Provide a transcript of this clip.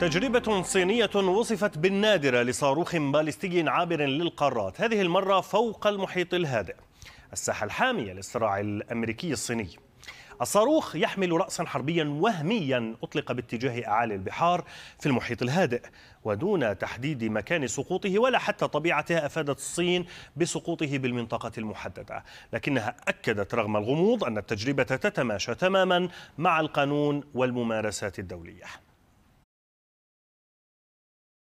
تجربة صينية وصفت بالنادرة لصاروخ باليستي عابر للقارات هذه المرة فوق المحيط الهادئ الساحة الحامية للصراع الأمريكي الصيني الصاروخ يحمل رأسا حربيا وهميا أطلق باتجاه أعالي البحار في المحيط الهادئ ودون تحديد مكان سقوطه ولا حتى طبيعته أفادت الصين بسقوطه بالمنطقة المحددة لكنها أكدت رغم الغموض أن التجربة تتماشى تماما مع القانون والممارسات الدولية